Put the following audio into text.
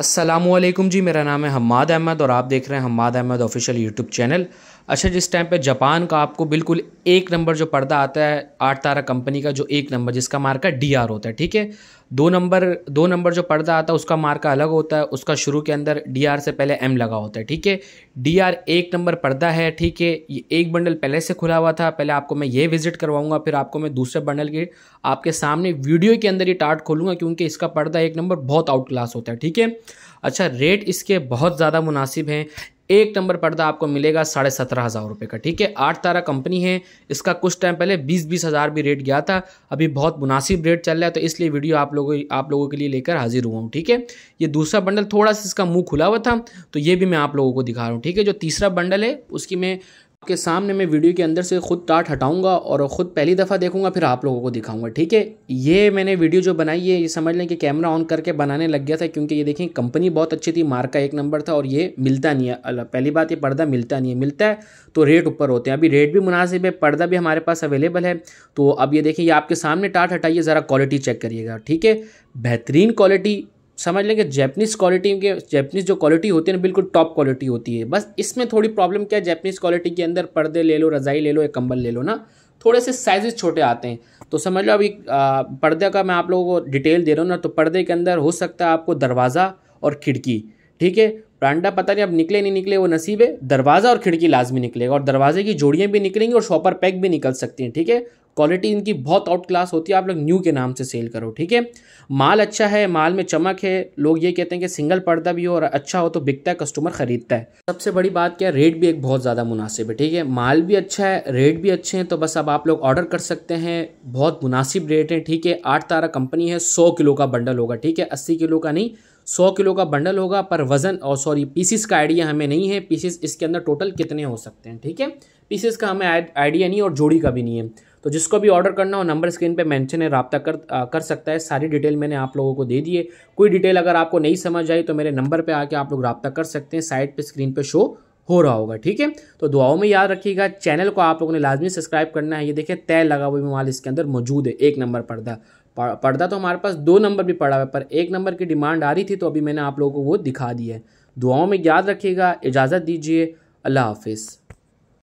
असलम जी मेरा नाम है हमाद अहमद और आप देख रहे हैं Hammad Ahmad official YouTube channel अच्छा जिस टाइम पे जापान का आपको बिल्कुल एक नंबर जो पर्दा आता है आठ तारा कंपनी का जो एक नंबर जिसका मार्का डी आर होता है ठीक है दो नंबर दो नंबर जो पर्दा आता है उसका मार्क अलग होता है उसका शुरू के अंदर डी आर से पहले एम लगा होता है ठीक है डी आर एक नंबर पर्दा है ठीक है ये एक बंडल पहले से खुला हुआ था पहले आपको मैं ये विजिट करवाऊंगा फिर आपको मैं दूसरे बंडल के आपके सामने वीडियो के अंदर ये टार्ट खोलूंगा क्योंकि इसका पर्दा एक नंबर बहुत आउट क्लास होता है ठीक है अच्छा रेट इसके बहुत ज़्यादा मुनासिब हैं एक नंबर पर्दा आपको मिलेगा साढ़े सत्रह हज़ार रुपये का ठीक है आठ तारा कंपनी है इसका कुछ टाइम पहले बीस बीस हज़ार भी रेट गया था अभी बहुत मुनासिब रेट चल रहा है तो इसलिए वीडियो आप लोग लोगों आप लोगों के लिए लेकर हाजिर हुआ हूँ ठीक है ये दूसरा बंडल थोड़ा सा इसका मुँह खुला हुआ था तो ये भी मैं आप लोगों को दिखा रहा हूँ ठीक है जो तीसरा बंडल है उसकी मैं आपके सामने मैं वीडियो के अंदर से खुद टाट हटाऊंगा और ख़ुद पहली दफ़ा देखूंगा फिर आप लोगों को दिखाऊंगा ठीक है ये मैंने वीडियो जो बनाई है ये समझ लें कि कैमरा ऑन करके बनाने लग गया था क्योंकि ये देखें कंपनी बहुत अच्छी थी मार्का एक नंबर था और ये मिलता नहीं है पहली बात ये पर्दा मिलता नहीं है मिलता है तो रेट ऊपर होते हैं अभी रेट भी मुनासिब है पर्दा भी हमारे पास अवेलेबल है तो अब ये देखें ये आपके सामने टाट हटाइए ज़रा क्वालिटी चेक करिएगा ठीक है बेहतरीन क्वालिटी समझ लें कि जैपनीज़ क्वालिटी के जैपनीज़ जो क्वालिटी होती है ना बिल्कुल टॉप क्वालिटी होती है बस इसमें थोड़ी प्रॉब्लम क्या है जैपनीज़ क्वालिटी के अंदर पर्दे ले लो रज़ाई ले लो या कंबल ले लो ना थोड़े से साइजेस छोटे आते हैं तो समझ लो अभी पर्दे का मैं आप लोगों को डिटेल दे रहा हूँ ना तो पर्दे के अंदर हो सकता है आपको दरवाज़ा और खिड़की ठीक है ब्रांडा पता नहीं अब निकले नहीं निकले वो नसीब है दरवाज़ा और खिड़की लाजमी निकलेगा और दरवाजे की जोड़ियाँ भी निकलेंगी और शॉपर पैक भी निकल सकती हैं ठीक है क्वालिटी इनकी बहुत आउट क्लास होती है आप लोग न्यू के नाम से सेल करो ठीक है माल अच्छा है माल में चमक है लोग ये कहते हैं कि सिंगल पर्दा भी हो और अच्छा हो तो बिकता है कस्टमर ख़रीदता है सबसे बड़ी बात क्या है रेट भी एक बहुत ज़्यादा मुनासिब है ठीक है माल भी अच्छा है रेट भी अच्छे हैं तो बस अब आप लोग ऑर्डर कर सकते हैं बहुत मुनासिब रेट हैं ठीक है आठ तारा कंपनी है सौ किलो का बंडल होगा ठीक है अस्सी किलो का नहीं सौ किलो का बंडल होगा पर वज़न और सॉरी पीसीस का आइडिया हमें नहीं है पीसीस इसके अंदर टोटल कितने हो सकते हैं ठीक है पीसीस का हमें आइडिया नहीं और जोड़ी का भी नहीं है तो जिसको भी ऑर्डर करना हो नंबर स्क्रीन पे मेंशन है रबता कर आ, कर सकता है सारी डिटेल मैंने आप लोगों को दे दी है कोई डिटेल अगर आपको नहीं समझ आई तो मेरे नंबर पर आके आप लोग रबता कर सकते हैं साइड पर स्क्रीन पर शो हो रहा होगा ठीक है तो दुआओं में याद रखिएगा चैनल को आप लोगों ने लाजमी सब्सक्राइब करना है ये देखिए तय लगा हुआ माल इसके अंदर मौजूद है एक नंबर पर्दा पर्दा तो हमारे पास दो नंबर भी पड़ा हुआ है पर एक नंबर की डिमांड आ रही थी तो अभी मैंने आप लोगों को वो दिखा दिया है दुआओं में याद रखिएगा इजाज़त दीजिए अल्लाह हाफिज़